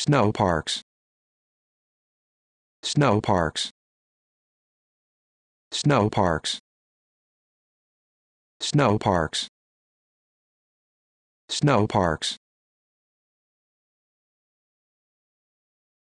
Snow parks. Snow parks. Snow parks. Snow parks. Snow parks.